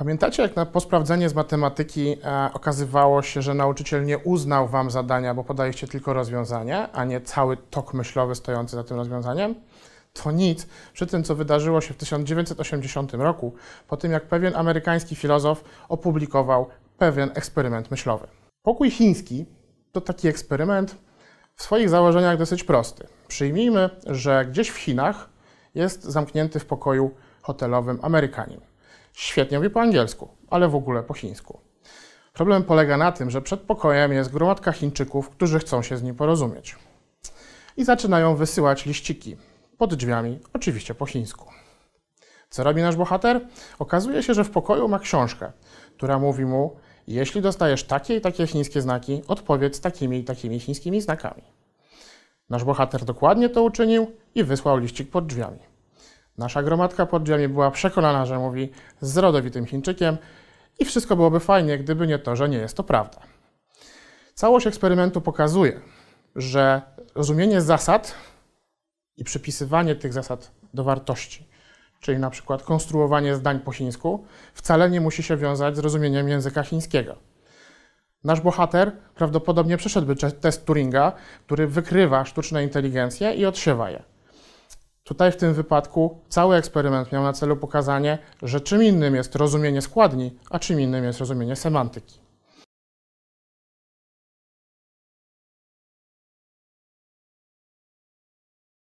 Pamiętacie, jak na, posprawdzenie z matematyki e, okazywało się, że nauczyciel nie uznał wam zadania, bo podaliście tylko rozwiązanie, a nie cały tok myślowy stojący za tym rozwiązaniem? To nic przy tym, co wydarzyło się w 1980 roku, po tym jak pewien amerykański filozof opublikował pewien eksperyment myślowy. Pokój chiński to taki eksperyment w swoich założeniach dosyć prosty. Przyjmijmy, że gdzieś w Chinach jest zamknięty w pokoju hotelowym Amerykanin. Świetnie mówi po angielsku, ale w ogóle po chińsku. Problem polega na tym, że przed pokojem jest gromadka Chińczyków, którzy chcą się z nim porozumieć. I zaczynają wysyłać liściki pod drzwiami, oczywiście po chińsku. Co robi nasz bohater? Okazuje się, że w pokoju ma książkę, która mówi mu: Jeśli dostajesz takie i takie chińskie znaki, odpowiedz takimi i takimi chińskimi znakami. Nasz bohater dokładnie to uczynił i wysłał liścik pod drzwiami. Nasza gromadka pod drzwiami była przekonana, że mówi z rodowitym Chińczykiem i wszystko byłoby fajnie, gdyby nie to, że nie jest to prawda. Całość eksperymentu pokazuje, że rozumienie zasad i przypisywanie tych zasad do wartości, czyli na przykład konstruowanie zdań po chińsku, wcale nie musi się wiązać z rozumieniem języka chińskiego. Nasz bohater prawdopodobnie przeszedłby test Turinga, który wykrywa sztuczne inteligencje i odsiewa je. Tutaj w tym wypadku cały eksperyment miał na celu pokazanie, że czym innym jest rozumienie składni, a czym innym jest rozumienie semantyki.